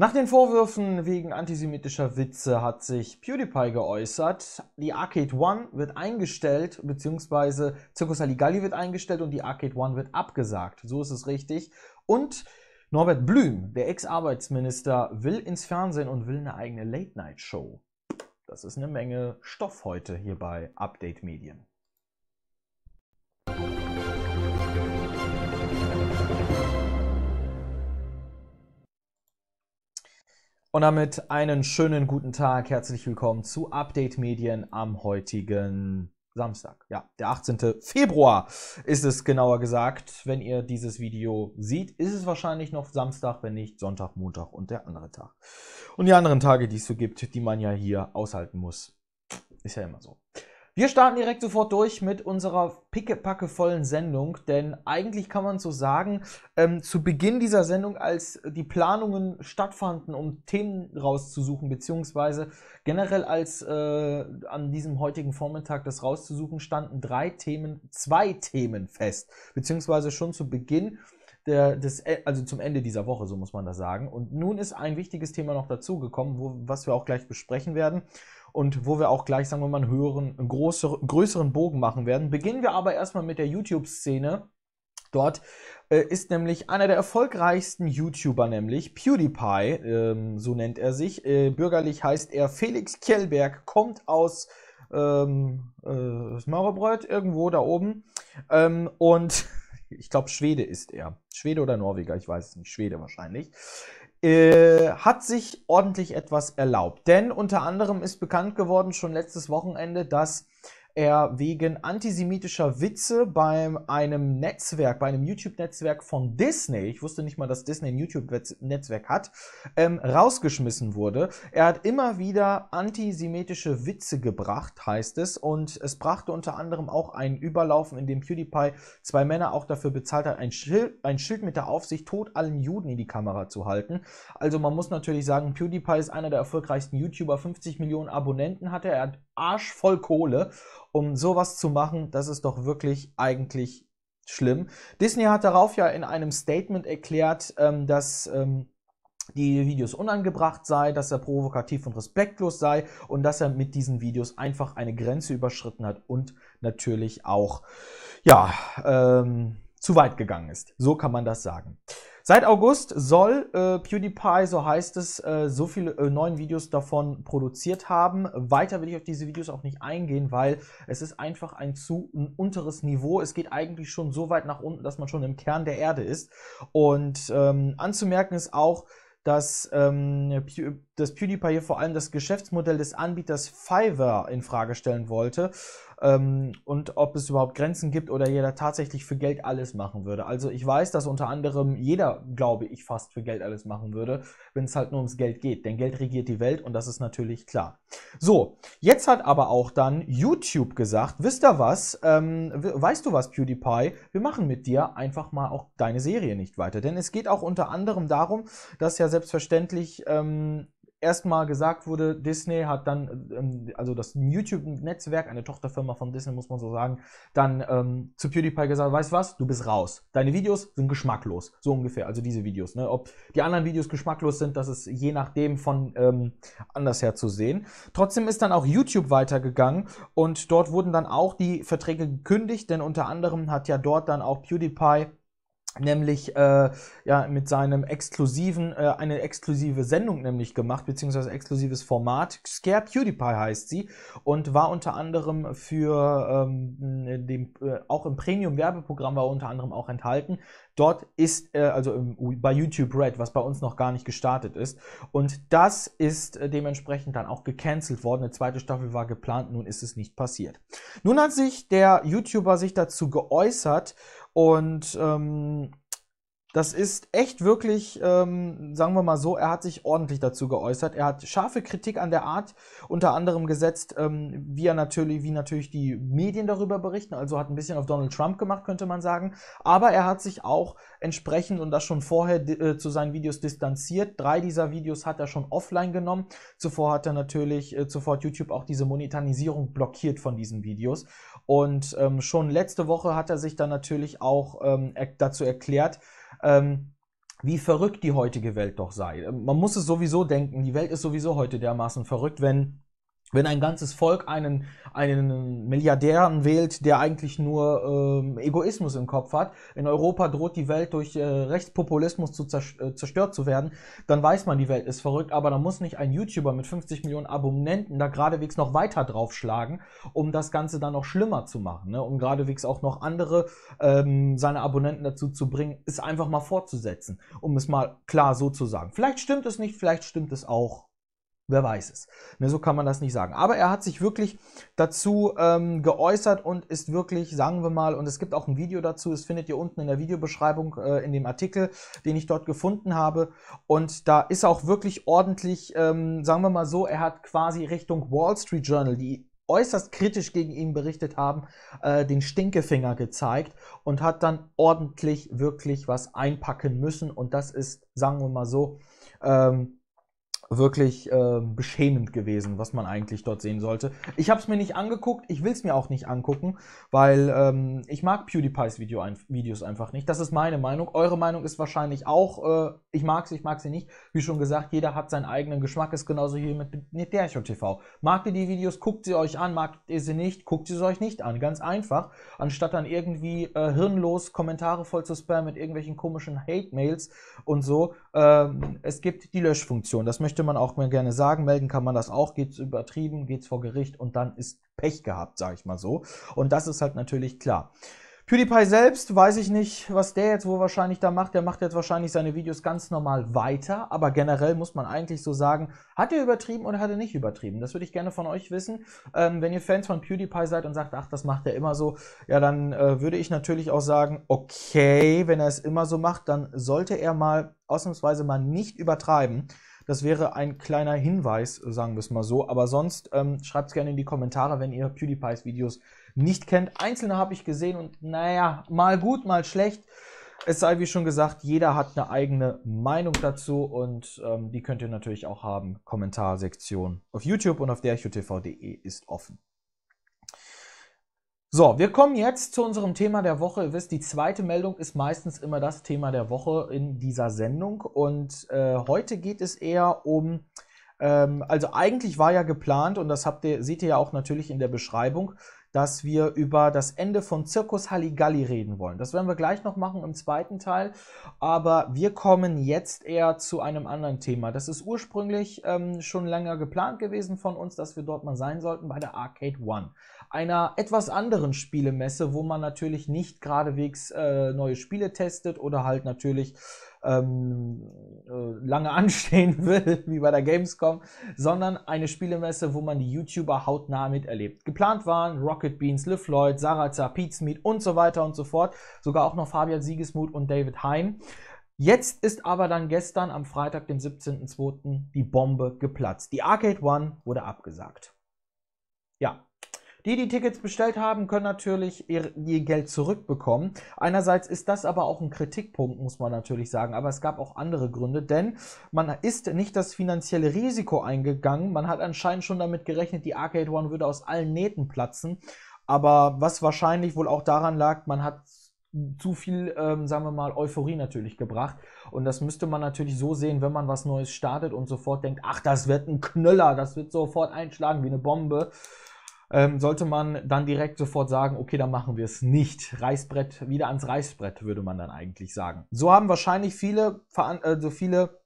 Nach den Vorwürfen wegen antisemitischer Witze hat sich PewDiePie geäußert. Die Arcade One wird eingestellt, beziehungsweise Circus Aligalli wird eingestellt und die Arcade One wird abgesagt. So ist es richtig. Und Norbert Blüm, der Ex-Arbeitsminister, will ins Fernsehen und will eine eigene Late-Night-Show. Das ist eine Menge Stoff heute hier bei Update Medien. Und damit einen schönen guten Tag. Herzlich willkommen zu Update Medien am heutigen Samstag. Ja, der 18. Februar ist es genauer gesagt. Wenn ihr dieses Video seht, ist es wahrscheinlich noch Samstag, wenn nicht Sonntag, Montag und der andere Tag. Und die anderen Tage, die es so gibt, die man ja hier aushalten muss. Ist ja immer so. Wir starten direkt sofort durch mit unserer pickepackevollen Sendung, denn eigentlich kann man so sagen, ähm, zu Beginn dieser Sendung, als die Planungen stattfanden, um Themen rauszusuchen, beziehungsweise generell als äh, an diesem heutigen Vormittag das rauszusuchen, standen drei Themen, zwei Themen fest, beziehungsweise schon zu Beginn der, des, äh, also zum Ende dieser Woche, so muss man das sagen. Und nun ist ein wichtiges Thema noch dazugekommen, was wir auch gleich besprechen werden und wo wir auch gleich, sagen wir mal, einen höheren, einen größeren, größeren Bogen machen werden. Beginnen wir aber erstmal mit der YouTube-Szene. Dort äh, ist nämlich einer der erfolgreichsten YouTuber, nämlich PewDiePie, ähm, so nennt er sich. Äh, bürgerlich heißt er Felix Kjellberg, kommt aus ähm, äh, Smørrebrød, irgendwo da oben. Ähm, und ich glaube, Schwede ist er. Schwede oder Norweger, ich weiß es nicht. Schwede wahrscheinlich. Äh, hat sich ordentlich etwas erlaubt. Denn unter anderem ist bekannt geworden schon letztes Wochenende, dass er wegen antisemitischer Witze bei einem Netzwerk, bei einem YouTube-Netzwerk von Disney, ich wusste nicht mal, dass Disney ein YouTube-Netzwerk hat, ähm, rausgeschmissen wurde. Er hat immer wieder antisemitische Witze gebracht, heißt es, und es brachte unter anderem auch ein Überlaufen, in dem PewDiePie zwei Männer auch dafür bezahlt hat, ein Schild, ein Schild mit der Aufsicht, tot allen Juden in die Kamera zu halten. Also man muss natürlich sagen, PewDiePie ist einer der erfolgreichsten YouTuber, 50 Millionen Abonnenten hat er, er hat Arsch voll Kohle um sowas zu machen, das ist doch wirklich eigentlich schlimm. Disney hat darauf ja in einem Statement erklärt, ähm, dass ähm, die Videos unangebracht sei, dass er provokativ und respektlos sei und dass er mit diesen Videos einfach eine Grenze überschritten hat und natürlich auch ja ähm, zu weit gegangen ist. So kann man das sagen. Seit August soll äh, PewDiePie, so heißt es, äh, so viele äh, neuen Videos davon produziert haben. Weiter will ich auf diese Videos auch nicht eingehen, weil es ist einfach ein zu ein unteres Niveau. Es geht eigentlich schon so weit nach unten, dass man schon im Kern der Erde ist. Und ähm, anzumerken ist auch, dass, ähm, dass PewDiePie hier vor allem das Geschäftsmodell des Anbieters Fiverr in Frage stellen wollte ähm, und ob es überhaupt Grenzen gibt oder jeder tatsächlich für Geld alles machen würde. Also ich weiß, dass unter anderem jeder, glaube ich, fast für Geld alles machen würde, wenn es halt nur ums Geld geht. Denn Geld regiert die Welt und das ist natürlich klar. So, jetzt hat aber auch dann YouTube gesagt, wisst ihr was, ähm, weißt du was, PewDiePie, wir machen mit dir einfach mal auch deine Serie nicht weiter. Denn es geht auch unter anderem darum, dass ja selbstverständlich ähm, erstmal gesagt wurde, Disney hat dann, ähm, also das YouTube-Netzwerk, eine Tochterfirma von Disney, muss man so sagen, dann ähm, zu PewDiePie gesagt, weißt was, du bist raus. Deine Videos sind geschmacklos, so ungefähr, also diese Videos. Ne? Ob die anderen Videos geschmacklos sind, das ist je nachdem von ähm, anders her zu sehen. Trotzdem ist dann auch YouTube weitergegangen und dort wurden dann auch die Verträge gekündigt, denn unter anderem hat ja dort dann auch PewDiePie nämlich äh, ja mit seinem exklusiven äh, eine exklusive Sendung nämlich gemacht beziehungsweise exklusives Format Scare PewDiePie heißt sie und war unter anderem für ähm, dem äh, auch im Premium Werbeprogramm war unter anderem auch enthalten dort ist äh, also im, bei YouTube Red was bei uns noch gar nicht gestartet ist und das ist äh, dementsprechend dann auch gecancelt worden eine zweite Staffel war geplant nun ist es nicht passiert nun hat sich der YouTuber sich dazu geäußert und ähm, das ist echt wirklich, ähm, sagen wir mal so, er hat sich ordentlich dazu geäußert. Er hat scharfe Kritik an der Art unter anderem gesetzt, ähm, wie, er natürlich, wie natürlich die Medien darüber berichten. Also hat ein bisschen auf Donald Trump gemacht, könnte man sagen. Aber er hat sich auch entsprechend und das schon vorher äh, zu seinen Videos distanziert. Drei dieser Videos hat er schon offline genommen. Zuvor hat er natürlich, äh, zuvor YouTube auch diese Monetarisierung blockiert von diesen Videos. Und ähm, schon letzte Woche hat er sich dann natürlich auch ähm, dazu erklärt, ähm, wie verrückt die heutige Welt doch sei. Ähm, man muss es sowieso denken, die Welt ist sowieso heute dermaßen verrückt, wenn wenn ein ganzes Volk einen, einen Milliardären wählt, der eigentlich nur ähm, Egoismus im Kopf hat, in Europa droht die Welt durch äh, Rechtspopulismus zu äh, zerstört zu werden, dann weiß man, die Welt ist verrückt, aber da muss nicht ein YouTuber mit 50 Millionen Abonnenten da geradewegs noch weiter draufschlagen, um das Ganze dann noch schlimmer zu machen, ne? um geradewegs auch noch andere ähm, seine Abonnenten dazu zu bringen, es einfach mal fortzusetzen, um es mal klar so zu sagen. Vielleicht stimmt es nicht, vielleicht stimmt es auch Wer weiß es. Ne, so kann man das nicht sagen. Aber er hat sich wirklich dazu ähm, geäußert und ist wirklich, sagen wir mal, und es gibt auch ein Video dazu, das findet ihr unten in der Videobeschreibung, äh, in dem Artikel, den ich dort gefunden habe. Und da ist auch wirklich ordentlich, ähm, sagen wir mal so, er hat quasi Richtung Wall Street Journal, die äußerst kritisch gegen ihn berichtet haben, äh, den Stinkefinger gezeigt und hat dann ordentlich wirklich was einpacken müssen. Und das ist, sagen wir mal so, ähm, wirklich äh, beschämend gewesen, was man eigentlich dort sehen sollte. Ich habe es mir nicht angeguckt, ich will es mir auch nicht angucken, weil ähm, ich mag PewDiePies Video ein Videos einfach nicht. Das ist meine Meinung. Eure Meinung ist wahrscheinlich auch, äh, ich mag sie, ich mag sie nicht. Wie schon gesagt, jeder hat seinen eigenen Geschmack, ist genauso hier mit Nedercho TV. Magt ihr die Videos, guckt sie euch an, magt ihr sie nicht, guckt sie euch nicht an. Ganz einfach, anstatt dann irgendwie äh, hirnlos Kommentare voll zu spammen mit irgendwelchen komischen Hate-Mails und so. Ähm, es gibt die Löschfunktion, das möchte man auch mir gerne sagen. Melden kann man das auch, Geht es übertrieben, geht es vor Gericht und dann ist Pech gehabt, sage ich mal so. Und das ist halt natürlich klar. PewDiePie selbst, weiß ich nicht, was der jetzt wohl wahrscheinlich da macht. Der macht jetzt wahrscheinlich seine Videos ganz normal weiter. Aber generell muss man eigentlich so sagen, hat er übertrieben oder hat er nicht übertrieben? Das würde ich gerne von euch wissen. Ähm, wenn ihr Fans von PewDiePie seid und sagt, ach, das macht er immer so, ja, dann äh, würde ich natürlich auch sagen, okay, wenn er es immer so macht, dann sollte er mal ausnahmsweise mal nicht übertreiben. Das wäre ein kleiner Hinweis, sagen wir es mal so. Aber sonst ähm, schreibt es gerne in die Kommentare, wenn ihr PewDiePies Videos nicht kennt. Einzelne habe ich gesehen und naja, mal gut, mal schlecht. Es sei wie schon gesagt, jeder hat eine eigene Meinung dazu und ähm, die könnt ihr natürlich auch haben. Kommentarsektion auf YouTube und auf derchutv.de ist offen. So, wir kommen jetzt zu unserem Thema der Woche. Ihr wisst, die zweite Meldung ist meistens immer das Thema der Woche in dieser Sendung. Und äh, heute geht es eher um, ähm, also eigentlich war ja geplant, und das habt ihr, seht ihr ja auch natürlich in der Beschreibung, dass wir über das Ende von Zirkus Halligalli reden wollen. Das werden wir gleich noch machen im zweiten Teil, aber wir kommen jetzt eher zu einem anderen Thema. Das ist ursprünglich ähm, schon länger geplant gewesen von uns, dass wir dort mal sein sollten bei der Arcade One einer etwas anderen Spielemesse, wo man natürlich nicht geradewegs äh, neue Spiele testet oder halt natürlich ähm, äh, lange anstehen will, wie bei der Gamescom, sondern eine Spielemesse, wo man die YouTuber hautnah miterlebt. Geplant waren Rocket Beans, Liv Lloyd, Sarazar, Pete's Meat und so weiter und so fort. Sogar auch noch Fabian Siegesmuth und David Heim. Jetzt ist aber dann gestern am Freitag, dem 17.02., die Bombe geplatzt. Die Arcade One wurde abgesagt. Ja, die, die Tickets bestellt haben, können natürlich ihr, ihr, Geld zurückbekommen. Einerseits ist das aber auch ein Kritikpunkt, muss man natürlich sagen. Aber es gab auch andere Gründe, denn man ist nicht das finanzielle Risiko eingegangen. Man hat anscheinend schon damit gerechnet, die Arcade One würde aus allen Nähten platzen. Aber was wahrscheinlich wohl auch daran lag, man hat zu viel, ähm, sagen wir mal, Euphorie natürlich gebracht. Und das müsste man natürlich so sehen, wenn man was Neues startet und sofort denkt, ach, das wird ein Knöller, das wird sofort einschlagen wie eine Bombe ähm, sollte man dann direkt sofort sagen, okay, dann machen wir es nicht. Reißbrett, wieder ans Reißbrett, würde man dann eigentlich sagen. So haben wahrscheinlich viele, äh, so also viele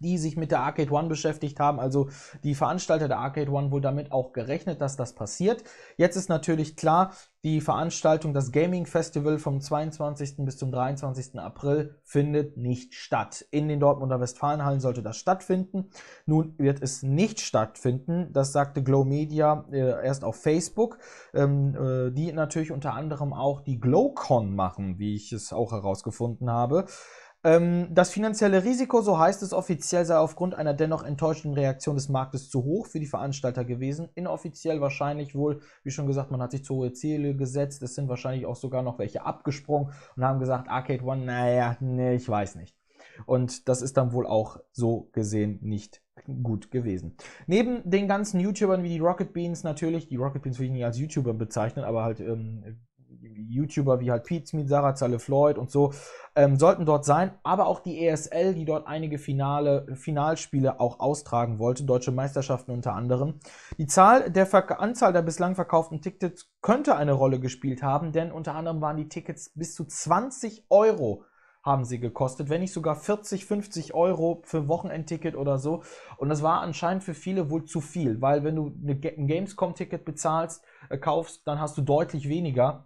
die sich mit der Arcade One beschäftigt haben. Also die Veranstalter der Arcade One wohl damit auch gerechnet, dass das passiert. Jetzt ist natürlich klar, die Veranstaltung, das Gaming Festival vom 22. bis zum 23. April findet nicht statt. In den Dortmunder Westfalenhallen sollte das stattfinden. Nun wird es nicht stattfinden. Das sagte Glow Media äh, erst auf Facebook, ähm, äh, die natürlich unter anderem auch die GlowCon machen, wie ich es auch herausgefunden habe. Ähm, das finanzielle Risiko, so heißt es offiziell, sei aufgrund einer dennoch enttäuschenden Reaktion des Marktes zu hoch für die Veranstalter gewesen. Inoffiziell wahrscheinlich wohl, wie schon gesagt, man hat sich zu hohe Ziele gesetzt. Es sind wahrscheinlich auch sogar noch welche abgesprungen und haben gesagt, Arcade One, naja, nee, ich weiß nicht. Und das ist dann wohl auch so gesehen nicht gut gewesen. Neben den ganzen YouTubern wie die Rocket Beans natürlich, die Rocket Beans will ich nicht als YouTuber bezeichnen, aber halt ähm, YouTuber wie halt Pete Smith, Sarah Zalle Floyd und so, ähm, sollten dort sein, aber auch die ESL, die dort einige Finale, Finalspiele auch austragen wollte, deutsche Meisterschaften unter anderem. Die Zahl der Ver Anzahl der bislang verkauften Tickets könnte eine Rolle gespielt haben, denn unter anderem waren die Tickets bis zu 20 Euro haben sie gekostet, wenn nicht sogar 40, 50 Euro für Wochenendticket oder so. Und das war anscheinend für viele wohl zu viel, weil wenn du ein Gamescom-Ticket bezahlst, äh, kaufst, dann hast du deutlich weniger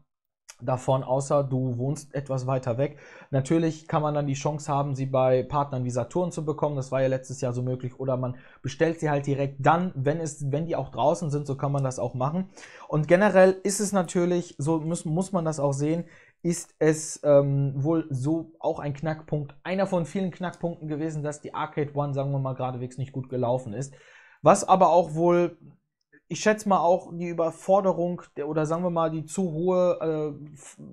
davon, außer du wohnst etwas weiter weg. Natürlich kann man dann die Chance haben, sie bei Partnern wie Saturn zu bekommen. Das war ja letztes Jahr so möglich. Oder man bestellt sie halt direkt dann, wenn, es, wenn die auch draußen sind, so kann man das auch machen. Und generell ist es natürlich, so muss, muss man das auch sehen, ist es ähm, wohl so auch ein Knackpunkt, einer von vielen Knackpunkten gewesen, dass die Arcade One, sagen wir mal, geradewegs nicht gut gelaufen ist. Was aber auch wohl ich schätze mal auch die Überforderung der, oder sagen wir mal die zu hohe, äh,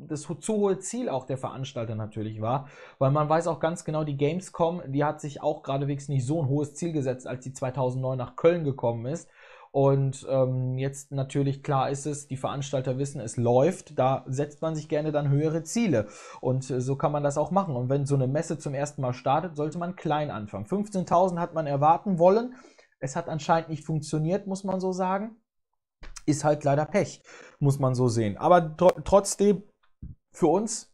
das zu hohe Ziel auch der Veranstalter natürlich war, weil man weiß auch ganz genau, die Gamescom, die hat sich auch geradewegs nicht so ein hohes Ziel gesetzt, als die 2009 nach Köln gekommen ist. Und ähm, jetzt natürlich klar ist es, die Veranstalter wissen, es läuft, da setzt man sich gerne dann höhere Ziele. Und äh, so kann man das auch machen. Und wenn so eine Messe zum ersten Mal startet, sollte man klein anfangen. 15.000 hat man erwarten wollen es hat anscheinend nicht funktioniert, muss man so sagen. Ist halt leider Pech, muss man so sehen. Aber tr trotzdem für uns,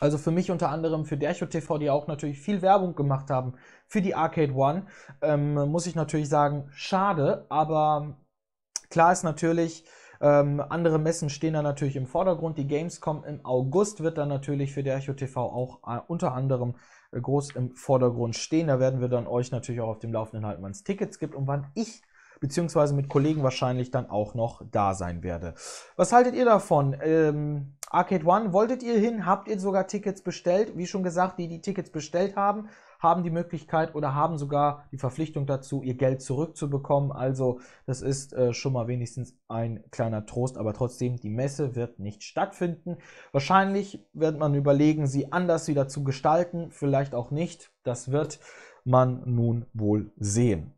also für mich unter anderem, für Dercho TV, die auch natürlich viel Werbung gemacht haben für die Arcade One, ähm, muss ich natürlich sagen, schade, aber klar ist natürlich, ähm, andere Messen stehen da natürlich im Vordergrund. Die Gamescom im August wird dann natürlich für Dercho TV auch äh, unter anderem groß im Vordergrund stehen. Da werden wir dann euch natürlich auch auf dem Laufenden halten, wann es Tickets gibt und wann ich bzw. mit Kollegen wahrscheinlich dann auch noch da sein werde. Was haltet ihr davon? Ähm, Arcade One, wolltet ihr hin? Habt ihr sogar Tickets bestellt? Wie schon gesagt, die, die Tickets bestellt haben, haben die Möglichkeit oder haben sogar die Verpflichtung dazu, ihr Geld zurückzubekommen. Also das ist äh, schon mal wenigstens ein kleiner Trost, aber trotzdem, die Messe wird nicht stattfinden. Wahrscheinlich wird man überlegen, sie anders wieder zu gestalten, vielleicht auch nicht. Das wird man nun wohl sehen.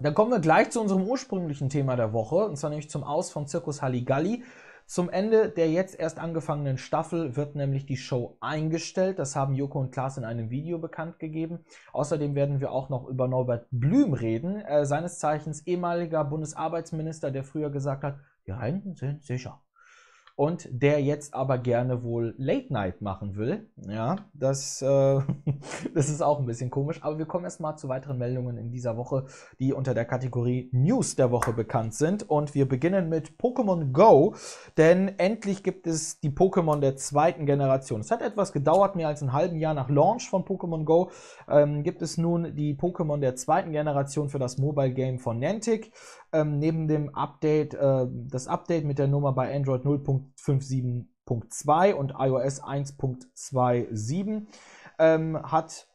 Dann kommen wir gleich zu unserem ursprünglichen Thema der Woche, und zwar nämlich zum Aus vom Zirkus Halligalli. Zum Ende der jetzt erst angefangenen Staffel wird nämlich die Show eingestellt. Das haben Joko und Klaas in einem Video bekannt gegeben. Außerdem werden wir auch noch über Norbert Blüm reden, äh, seines Zeichens ehemaliger Bundesarbeitsminister, der früher gesagt hat, die Renten sind sicher und der jetzt aber gerne wohl Late Night machen will. Ja, das, äh, das ist auch ein bisschen komisch. Aber wir kommen erstmal zu weiteren Meldungen in dieser Woche, die unter der Kategorie News der Woche bekannt sind. Und wir beginnen mit Pokémon Go, denn endlich gibt es die Pokémon der zweiten Generation. Es hat etwas gedauert, mehr als ein halben Jahr nach Launch von Pokémon Go ähm, gibt es nun die Pokémon der zweiten Generation für das Mobile Game von Niantic. Ähm, neben dem Update, äh, das Update mit der Nummer bei Android 0.2 5.7.2 und iOS 1.27 ähm, hat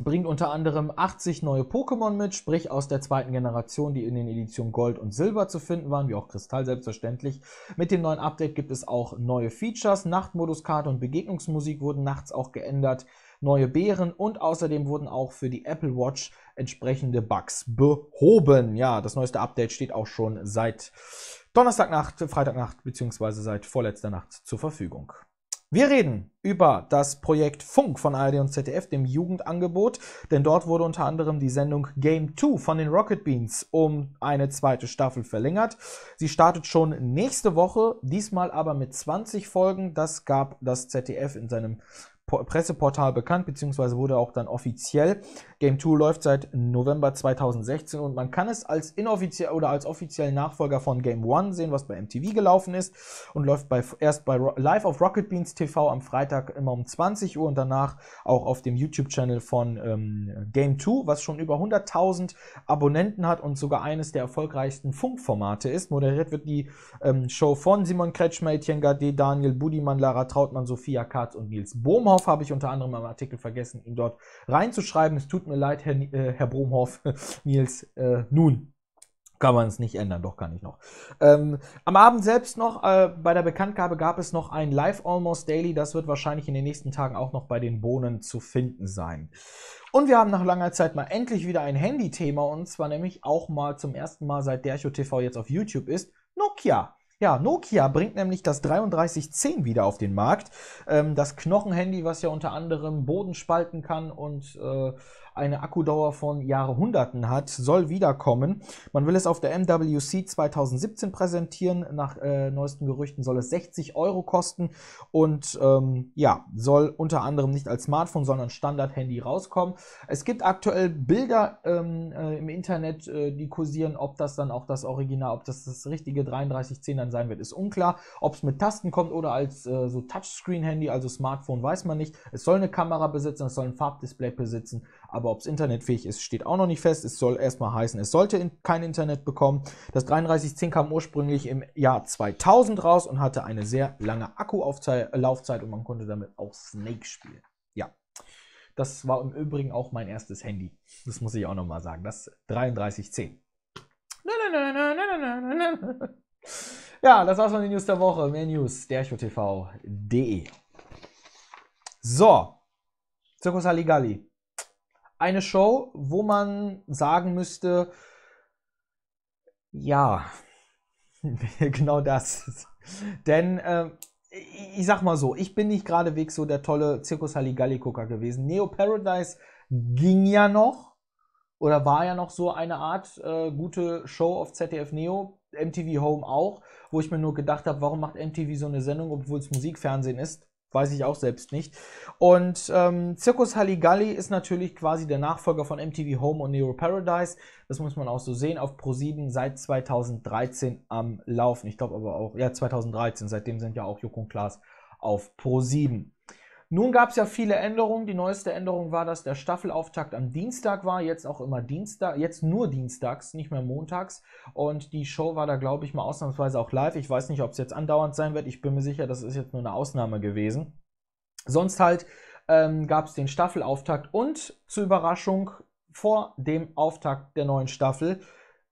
bringt unter anderem 80 neue Pokémon mit, sprich aus der zweiten Generation, die in den Editionen Gold und Silber zu finden waren, wie auch Kristall selbstverständlich. Mit dem neuen Update gibt es auch neue Features, Nachtmoduskarte und Begegnungsmusik wurden nachts auch geändert, neue Beeren und außerdem wurden auch für die Apple Watch entsprechende Bugs behoben. Ja, das neueste Update steht auch schon seit Donnerstagnacht, Freitagnacht beziehungsweise seit vorletzter Nacht zur Verfügung. Wir reden über das Projekt Funk von ARD und ZDF, dem Jugendangebot, denn dort wurde unter anderem die Sendung Game 2 von den Rocket Beans um eine zweite Staffel verlängert. Sie startet schon nächste Woche, diesmal aber mit 20 Folgen. Das gab das ZDF in seinem Presseportal bekannt, beziehungsweise wurde auch dann offiziell. Game 2 läuft seit November 2016 und man kann es als inoffiziell oder als offiziellen Nachfolger von Game 1 sehen, was bei MTV gelaufen ist und läuft bei, erst bei live auf Rocket Beans TV am Freitag immer um 20 Uhr und danach auch auf dem YouTube-Channel von ähm, Game 2, was schon über 100.000 Abonnenten hat und sogar eines der erfolgreichsten Funkformate ist. Moderiert wird die ähm, Show von Simon Kretschmer, Etienne Gade, Daniel Budimann, Lara Trautmann, Sophia Katz und Nils Bohmhaus. Bromhoff habe ich unter anderem im Artikel vergessen, ihn dort reinzuschreiben. Es tut mir leid, Herr, äh, Herr Bromhoff, Nils. Äh, nun, kann man es nicht ändern, doch kann ich noch. Ähm, am Abend selbst noch, äh, bei der Bekanntgabe gab es noch ein Live Almost Daily. Das wird wahrscheinlich in den nächsten Tagen auch noch bei den Bohnen zu finden sein. Und wir haben nach langer Zeit mal endlich wieder ein Handy-Thema und zwar nämlich auch mal zum ersten Mal seit Dercho TV jetzt auf YouTube ist Nokia. Ja, Nokia bringt nämlich das 3310 wieder auf den Markt. Ähm, das Knochenhandy, was ja unter anderem Boden spalten kann und äh, eine Akkudauer von Jahrhunderten hat, soll wiederkommen. Man will es auf der MWC 2017 präsentieren. Nach äh, neuesten Gerüchten soll es 60 Euro kosten und ähm, ja, soll unter anderem nicht als Smartphone, sondern Standard-Handy rauskommen. Es gibt aktuell Bilder ähm, äh, im Internet, äh, die kursieren, ob das dann auch das Original, ob das das richtige 3310 dann sein wird, ist unklar. Ob es mit Tasten kommt oder als äh, so Touchscreen-Handy, also Smartphone, weiß man nicht. Es soll eine Kamera besitzen, es soll ein Farbdisplay besitzen aber ob es internetfähig ist, steht auch noch nicht fest. Es soll erstmal heißen, es sollte in, kein Internet bekommen. Das 3310 kam ursprünglich im Jahr 2000 raus und hatte eine sehr lange Akkulaufzeit äh, und man konnte damit auch Snake spielen. Ja, das war im Übrigen auch mein erstes Handy. Das muss ich auch nochmal sagen. Das 3310. Ja, das war's von den News der Woche. Mehr News, derchotv.de. So, Zirkus Halligalli eine Show, wo man sagen müsste, ja, genau das. Denn äh, ich sag mal so, ich bin nicht geradewegs so der tolle Zirkus Halligalli-Gucker gewesen. Neo Paradise ging ja noch oder war ja noch so eine Art äh, gute Show auf ZDF Neo, MTV Home auch, wo ich mir nur gedacht habe, warum macht MTV so eine Sendung, obwohl es Musikfernsehen ist? Weiß ich auch selbst nicht. Und ähm, Circus Halligalli ist natürlich quasi der Nachfolger von MTV Home und Nero Paradise. Das muss man auch so sehen. Auf Pro7 seit 2013 am Laufen. Ich glaube aber auch, ja, 2013. Seitdem sind ja auch Joko und Klaas auf Pro7. Nun gab es ja viele Änderungen. Die neueste Änderung war, dass der Staffelauftakt am Dienstag war, jetzt auch immer Dienstag, jetzt nur dienstags, nicht mehr montags. Und die Show war da, glaube ich, mal ausnahmsweise auch live. Ich weiß nicht, ob es jetzt andauernd sein wird. Ich bin mir sicher, das ist jetzt nur eine Ausnahme gewesen. Sonst halt ähm, gab es den Staffelauftakt und zur Überraschung vor dem Auftakt der neuen Staffel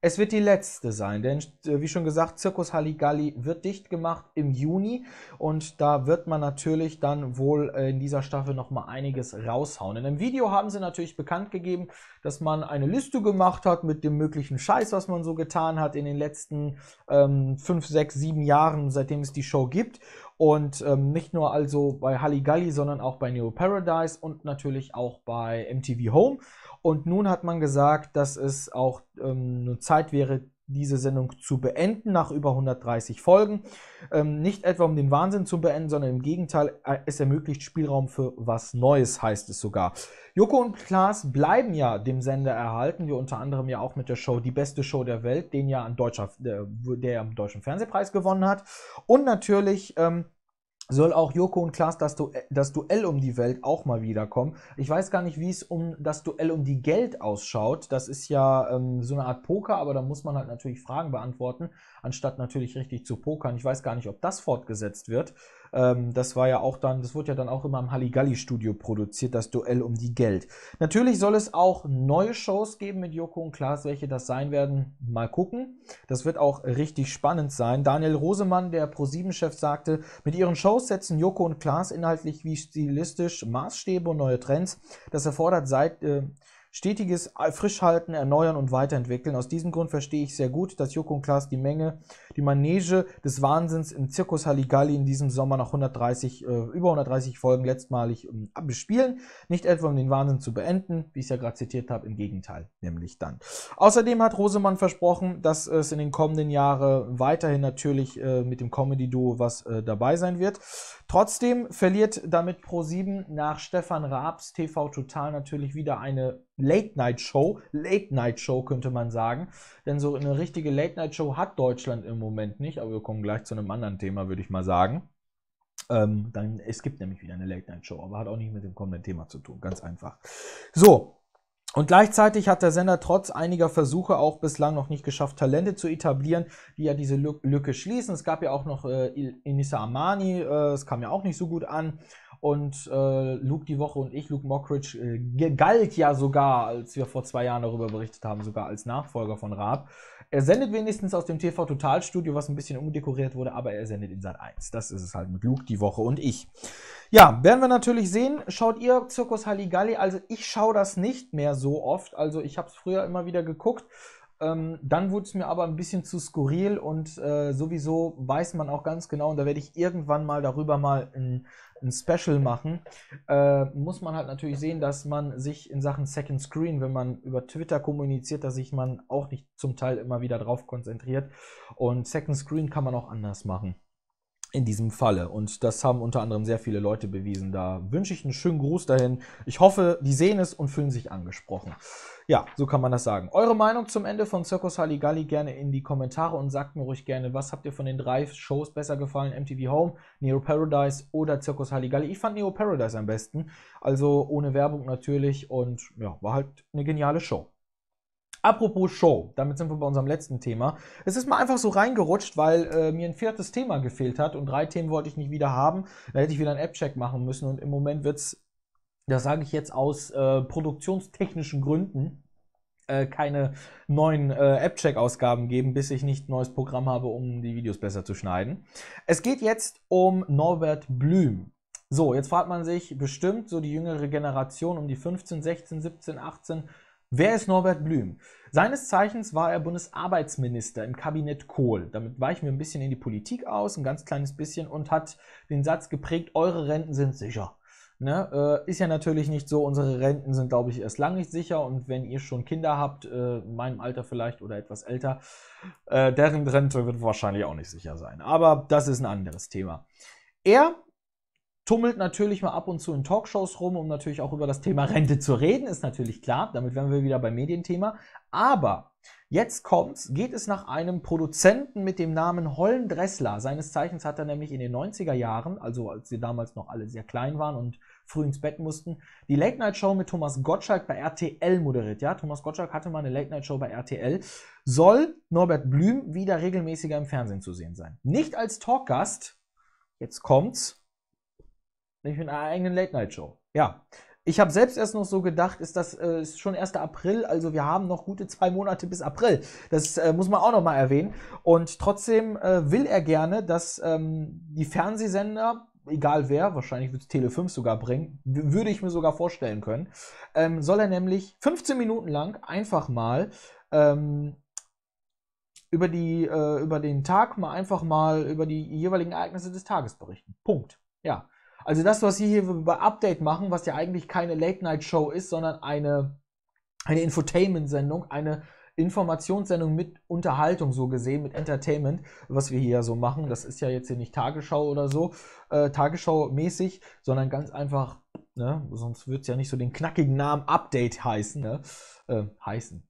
es wird die letzte sein, denn äh, wie schon gesagt, Zirkus Halligalli wird dicht gemacht im Juni und da wird man natürlich dann wohl äh, in dieser Staffel nochmal einiges raushauen. In einem Video haben sie natürlich bekannt gegeben, dass man eine Liste gemacht hat mit dem möglichen Scheiß, was man so getan hat in den letzten 5, 6, 7 Jahren, seitdem es die Show gibt. Und ähm, nicht nur also bei Halligalli, sondern auch bei Neo Paradise und natürlich auch bei MTV Home. Und nun hat man gesagt, dass es auch ähm, Zeit wäre, diese Sendung zu beenden nach über 130 Folgen. Ähm, nicht etwa um den Wahnsinn zu beenden, sondern im Gegenteil, äh, es ermöglicht Spielraum für was Neues, heißt es sogar. Joko und Klaas bleiben ja dem Sender erhalten, wie unter anderem ja auch mit der Show Die beste Show der Welt, den ja ein deutscher, der, der ja am deutschen Fernsehpreis gewonnen hat. Und natürlich ähm, soll auch Joko und Klaas das, du das Duell um die Welt auch mal wiederkommen. Ich weiß gar nicht, wie es um das Duell um die Geld ausschaut. Das ist ja ähm, so eine Art Poker, aber da muss man halt natürlich Fragen beantworten, anstatt natürlich richtig zu pokern. Ich weiß gar nicht, ob das fortgesetzt wird. Ähm, das war ja auch dann, das wurde ja dann auch immer im Halligalli-Studio produziert, das Duell um die Geld. Natürlich soll es auch neue Shows geben mit Joko und Klaas, welche das sein werden. Mal gucken. Das wird auch richtig spannend sein. Daniel Rosemann, der ProSieben-Chef, sagte, mit ihren Shows setzen Joko und Klaas inhaltlich wie stilistisch Maßstäbe und neue Trends. Das erfordert seit... Äh, stetiges Frischhalten, Erneuern und Weiterentwickeln. Aus diesem Grund verstehe ich sehr gut, dass Joko und Klaas die Menge die Manege des Wahnsinns im Zirkus Halligalli in diesem Sommer nach 130, äh, über 130 Folgen letztmalig ähm, bespielen. Nicht etwa um den Wahnsinn zu beenden, wie ich es ja gerade zitiert habe, im Gegenteil, nämlich dann. Außerdem hat Rosemann versprochen, dass es in den kommenden Jahren weiterhin natürlich äh, mit dem Comedy-Duo was äh, dabei sein wird. Trotzdem verliert damit Pro7 nach Stefan Raabs TV Total natürlich wieder eine Late-Night-Show. Late-Night-Show könnte man sagen. Denn so eine richtige Late-Night-Show hat Deutschland im Moment. Moment nicht, aber wir kommen gleich zu einem anderen Thema, würde ich mal sagen. Ähm, dann, es gibt nämlich wieder eine Late-Night-Show, aber hat auch nicht mit dem kommenden Thema zu tun, ganz einfach. So, und gleichzeitig hat der Sender trotz einiger Versuche auch bislang noch nicht geschafft, Talente zu etablieren, die ja diese Lücke schließen. Es gab ja auch noch äh, Inissa Amani, äh, es äh, kam ja auch nicht so gut an. Und äh, Luke die Woche und ich, Luke Mockridge, äh, galt ja sogar, als wir vor zwei Jahren darüber berichtet haben, sogar als Nachfolger von Raab. Er sendet wenigstens aus dem TV Totalstudio, was ein bisschen umdekoriert wurde, aber er sendet in Sat 1. Das ist es halt mit Luke die Woche und ich. Ja, werden wir natürlich sehen. Schaut ihr Zirkus Halligalli? Also ich schaue das nicht mehr so oft. Also ich habe es früher immer wieder geguckt. Ähm, dann wurde es mir aber ein bisschen zu skurril und äh, sowieso weiß man auch ganz genau, und da werde ich irgendwann mal darüber mal ein, ein Special machen, äh, muss man halt natürlich sehen, dass man sich in Sachen Second Screen, wenn man über Twitter kommuniziert, dass sich man auch nicht zum Teil immer wieder drauf konzentriert. Und Second Screen kann man auch anders machen in diesem Falle. Und das haben unter anderem sehr viele Leute bewiesen. Da wünsche ich einen schönen Gruß dahin. Ich hoffe, die sehen es und fühlen sich angesprochen. Ja, so kann man das sagen. Eure Meinung zum Ende von Circus Halligalli gerne in die Kommentare und sagt mir ruhig gerne, was habt ihr von den drei Shows besser gefallen? MTV Home, Neo Paradise oder Circus Halligalli? Ich fand Neo Paradise am besten. Also ohne Werbung natürlich und ja, war halt eine geniale Show. Apropos Show, damit sind wir bei unserem letzten Thema. Es ist mal einfach so reingerutscht, weil äh, mir ein viertes Thema gefehlt hat und drei Themen wollte ich nicht wieder haben. Da hätte ich wieder einen App-Check machen müssen und im Moment wird es, das sage ich jetzt aus äh, produktionstechnischen Gründen, äh, keine neuen äh, App-Check-Ausgaben geben, bis ich nicht ein neues Programm habe, um die Videos besser zu schneiden. Es geht jetzt um Norbert Blüm. So, jetzt fragt man sich bestimmt so die jüngere Generation um die 15, 16, 17, 18, Wer ist Norbert Blüm? Seines Zeichens war er Bundesarbeitsminister im Kabinett Kohl. Damit weichen wir ein bisschen in die Politik aus, ein ganz kleines bisschen, und hat den Satz geprägt, eure Renten sind sicher. Ne? Äh, ist ja natürlich nicht so, unsere Renten sind, glaube ich, erst lang nicht sicher. Und wenn ihr schon Kinder habt, äh, in meinem Alter vielleicht oder etwas älter, äh, deren Rente wird wahrscheinlich auch nicht sicher sein. Aber das ist ein anderes Thema. Er tummelt natürlich mal ab und zu in Talkshows rum, um natürlich auch über das Thema Rente zu reden, ist natürlich klar. Damit wären wir wieder beim Medienthema. Aber jetzt kommt's, geht es nach einem Produzenten mit dem Namen Holm Dressler. Seines Zeichens hat er nämlich in den 90er Jahren, also als sie damals noch alle sehr klein waren und früh ins Bett mussten, die Late-Night-Show mit Thomas Gottschalk bei RTL moderiert. Ja, Thomas Gottschalk hatte mal eine Late-Night-Show bei RTL. Soll Norbert Blüm wieder regelmäßiger im Fernsehen zu sehen sein. Nicht als Talkgast, jetzt kommt's, nicht mit einer eigenen Late-Night-Show. Ja. Ich habe selbst erst noch so gedacht, ist das äh, ist schon 1. April, also wir haben noch gute zwei Monate bis April. Das äh, muss man auch nochmal erwähnen. Und trotzdem äh, will er gerne, dass ähm, die Fernsehsender, egal wer, wahrscheinlich wird es Tele 5 sogar bringen, würde ich mir sogar vorstellen können, ähm, soll er nämlich 15 Minuten lang einfach mal ähm, über, die, äh, über den Tag mal einfach mal über die jeweiligen Ereignisse des Tages berichten. Punkt. Ja. Also das, was Sie hier bei Update machen, was ja eigentlich keine Late-Night-Show ist, sondern eine, eine Infotainment-Sendung, eine Informationssendung mit Unterhaltung, so gesehen, mit Entertainment, was wir hier ja so machen. Das ist ja jetzt hier nicht Tagesschau oder so, äh, Tagesschau-mäßig, sondern ganz einfach, ne? sonst wird es ja nicht so den knackigen Namen Update heißen. Ne? Äh, heißen.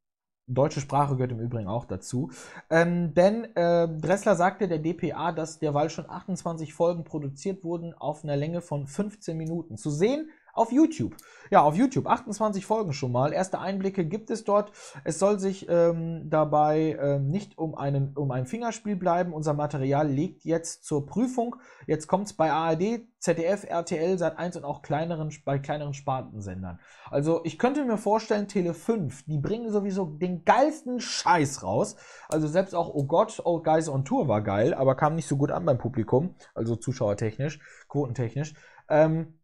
Deutsche Sprache gehört im Übrigen auch dazu. Ähm, denn äh, Dressler sagte der dpa, dass derweil schon 28 Folgen produziert wurden auf einer Länge von 15 Minuten. Zu sehen auf YouTube. Ja, auf YouTube. 28 Folgen schon mal. Erste Einblicke gibt es dort. Es soll sich ähm, dabei ähm, nicht um, einen, um ein Fingerspiel bleiben. Unser Material liegt jetzt zur Prüfung. Jetzt kommt es bei ARD, ZDF, RTL, Sat1 und auch kleineren, bei kleineren Spartensendern. Also ich könnte mir vorstellen, Tele5, die bringen sowieso den geilsten Scheiß raus. Also selbst auch Oh Gott, Old Guys on Tour war geil, aber kam nicht so gut an beim Publikum. Also zuschauertechnisch, quotentechnisch. Ähm,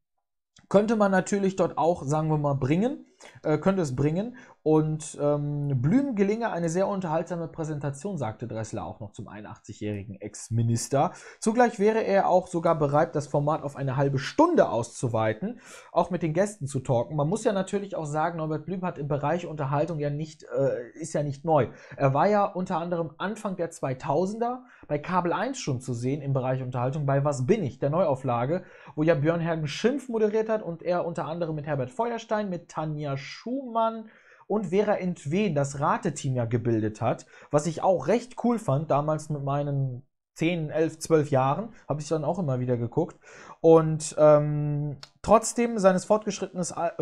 könnte man natürlich dort auch, sagen wir mal, bringen äh, könnte es bringen. Und ähm, Blüm gelinge eine sehr unterhaltsame Präsentation, sagte Dressler auch noch zum 81-jährigen Ex-Minister. Zugleich wäre er auch sogar bereit, das Format auf eine halbe Stunde auszuweiten, auch mit den Gästen zu talken. Man muss ja natürlich auch sagen, Norbert Blüm hat im Bereich Unterhaltung ja nicht, äh, ist ja nicht neu. Er war ja unter anderem Anfang der 2000er bei Kabel 1 schon zu sehen im Bereich Unterhaltung bei Was bin ich, der Neuauflage, wo ja Björn Hergen Schimpf moderiert hat und er unter anderem mit Herbert Feuerstein, mit Tanja Bettina Schumann und Vera Entwen das Rateteam ja gebildet hat, was ich auch recht cool fand, damals mit meinen 10, 11, 12 Jahren, habe ich dann auch immer wieder geguckt. Und ähm, trotzdem seines äh,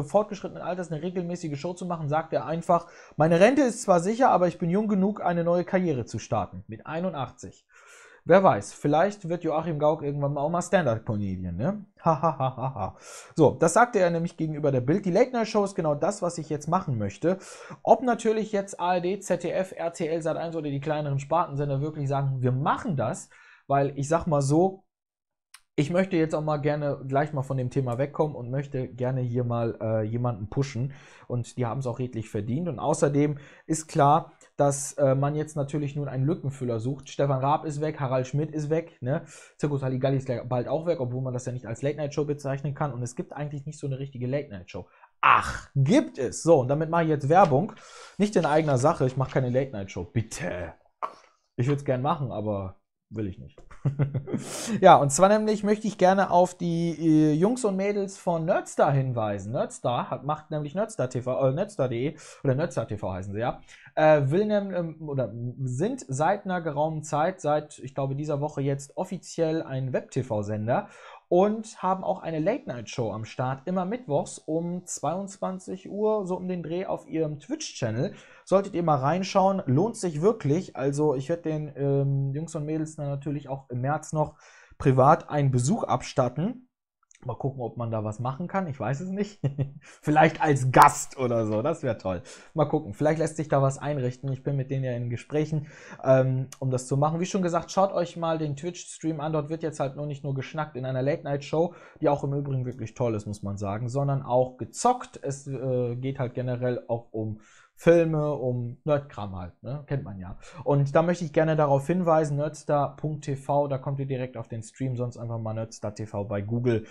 fortgeschrittenen Alters eine regelmäßige Show zu machen, sagt er einfach, meine Rente ist zwar sicher, aber ich bin jung genug, eine neue Karriere zu starten, mit 81. Wer weiß, vielleicht wird Joachim Gauck irgendwann mal auch mal standard up comedian ne? Hahaha. so, das sagte er nämlich gegenüber der Bild. Die Late-Night-Show ist genau das, was ich jetzt machen möchte. Ob natürlich jetzt ARD, ZDF, RTL, Sat1 oder die kleineren Spartensender wirklich sagen, wir machen das, weil ich sag mal so, ich möchte jetzt auch mal gerne gleich mal von dem Thema wegkommen und möchte gerne hier mal äh, jemanden pushen. Und die haben es auch redlich verdient. Und außerdem ist klar, dass äh, man jetzt natürlich nun einen Lückenfüller sucht. Stefan Raab ist weg, Harald Schmidt ist weg, ne? Zirkus Halligalli ist bald auch weg, obwohl man das ja nicht als Late-Night-Show bezeichnen kann. Und es gibt eigentlich nicht so eine richtige Late-Night-Show. Ach, gibt es. So, und damit mache ich jetzt Werbung. Nicht in eigener Sache, ich mache keine Late-Night-Show. Bitte. Ich würde es gern machen, aber will ich nicht ja, und zwar nämlich möchte ich gerne auf die äh, Jungs und Mädels von Nerdstar hinweisen. Nerdstar hat, macht nämlich Nerdstar TV, äh, Nerdstar.de oder Nerdstar TV heißen sie ja, äh, will ähm, oder sind seit einer geraumen Zeit, seit ich glaube dieser Woche jetzt offiziell ein Web-TV-Sender und haben auch eine Late-Night-Show am Start, immer mittwochs um 22 Uhr, so um den Dreh auf ihrem Twitch-Channel. Solltet ihr mal reinschauen, lohnt sich wirklich. Also ich werde den ähm, Jungs und Mädels dann natürlich auch im März noch privat einen Besuch abstatten. Mal gucken, ob man da was machen kann. Ich weiß es nicht. Vielleicht als Gast oder so. Das wäre toll. Mal gucken. Vielleicht lässt sich da was einrichten. Ich bin mit denen ja in Gesprächen, ähm, um das zu machen. Wie schon gesagt, schaut euch mal den Twitch-Stream an. Dort wird jetzt halt nur nicht nur geschnackt in einer Late-Night-Show, die auch im Übrigen wirklich toll ist, muss man sagen, sondern auch gezockt. Es äh, geht halt generell auch um Filme, um Nerdkram halt, ne? kennt man ja. Und da möchte ich gerne darauf hinweisen, nerdstar.tv, da kommt ihr direkt auf den Stream, sonst einfach mal nerdstar.tv bei Google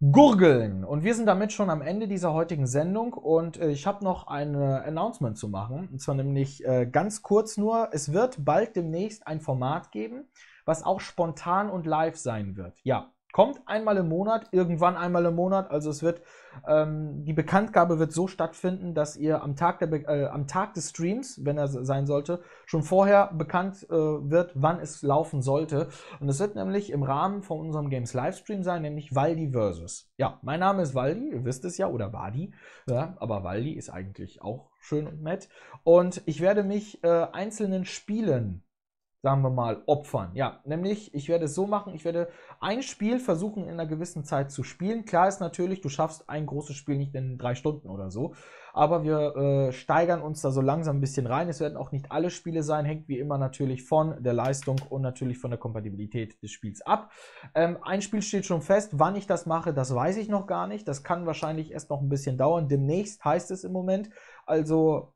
gurgeln. Und wir sind damit schon am Ende dieser heutigen Sendung und äh, ich habe noch ein Announcement zu machen. Und zwar nämlich äh, ganz kurz nur, es wird bald demnächst ein Format geben, was auch spontan und live sein wird. Ja, kommt einmal im Monat, irgendwann einmal im Monat. Also es wird, ähm, die Bekanntgabe wird so stattfinden, dass ihr am Tag, äh, am Tag des Streams, wenn er sein sollte, schon vorher bekannt äh, wird, wann es laufen sollte. Und es wird nämlich im Rahmen von unserem Games Livestream sein, nämlich Waldi versus. Ja, mein Name ist Waldi, ihr wisst es ja, oder Wadi, ja, aber Waldi ist eigentlich auch schön und nett. Und ich werde mich äh, einzelnen Spielen sagen wir mal, opfern. Ja, nämlich, ich werde es so machen, ich werde ein Spiel versuchen, in einer gewissen Zeit zu spielen. Klar ist natürlich, du schaffst ein großes Spiel nicht in drei Stunden oder so. Aber wir äh, steigern uns da so langsam ein bisschen rein. Es werden auch nicht alle Spiele sein, hängt wie immer natürlich von der Leistung und natürlich von der Kompatibilität des Spiels ab. Ähm, ein Spiel steht schon fest, wann ich das mache, das weiß ich noch gar nicht. Das kann wahrscheinlich erst noch ein bisschen dauern. Demnächst heißt es im Moment. Also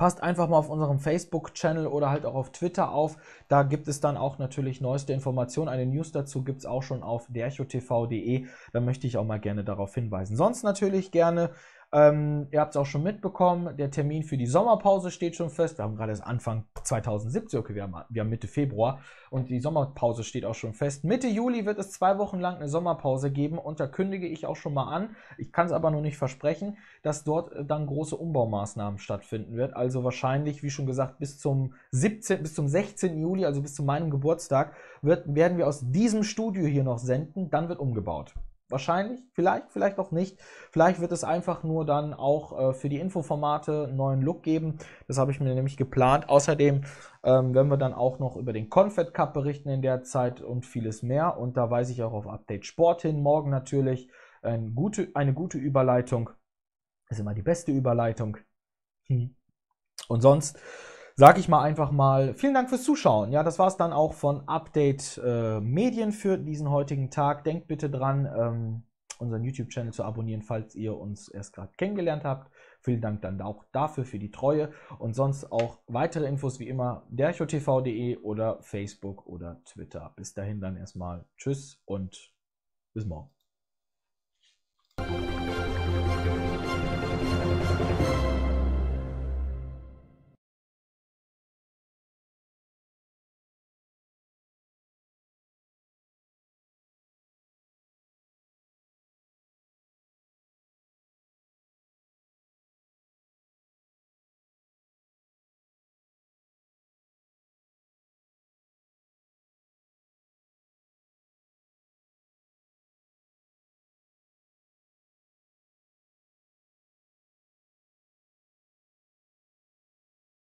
passt einfach mal auf unserem Facebook-Channel oder halt auch auf Twitter auf. Da gibt es dann auch natürlich neueste Informationen. Eine News dazu gibt es auch schon auf derchotv.de. Da möchte ich auch mal gerne darauf hinweisen. Sonst natürlich gerne ähm, ihr habt es auch schon mitbekommen, der Termin für die Sommerpause steht schon fest. Wir haben gerade erst Anfang 2017, okay, wir haben, wir haben Mitte Februar und die Sommerpause steht auch schon fest. Mitte Juli wird es zwei Wochen lang eine Sommerpause geben und da kündige ich auch schon mal an. Ich kann es aber noch nicht versprechen, dass dort äh, dann große Umbaumaßnahmen stattfinden wird. Also wahrscheinlich, wie schon gesagt, bis zum 17, bis zum 16. Juli, also bis zu meinem Geburtstag, wird, werden wir aus diesem Studio hier noch senden. Dann wird umgebaut. Wahrscheinlich, vielleicht, vielleicht auch nicht. Vielleicht wird es einfach nur dann auch äh, für die Infoformate einen neuen Look geben. Das habe ich mir nämlich geplant. Außerdem ähm, werden wir dann auch noch über den Confed Cup berichten in der Zeit und vieles mehr. Und da weise ich auch auf Update Sport hin. Morgen natürlich eine gute, eine gute Überleitung. Das ist immer die beste Überleitung. Hm. Und sonst sage ich mal einfach mal, vielen Dank fürs Zuschauen. Ja, das war es dann auch von Update äh, Medien für diesen heutigen Tag. Denkt bitte dran, ähm, unseren YouTube-Channel zu abonnieren, falls ihr uns erst gerade kennengelernt habt. Vielen Dank dann auch dafür für die Treue und sonst auch weitere Infos wie immer derchotv.de oder Facebook oder Twitter. Bis dahin dann erstmal Tschüss und bis morgen.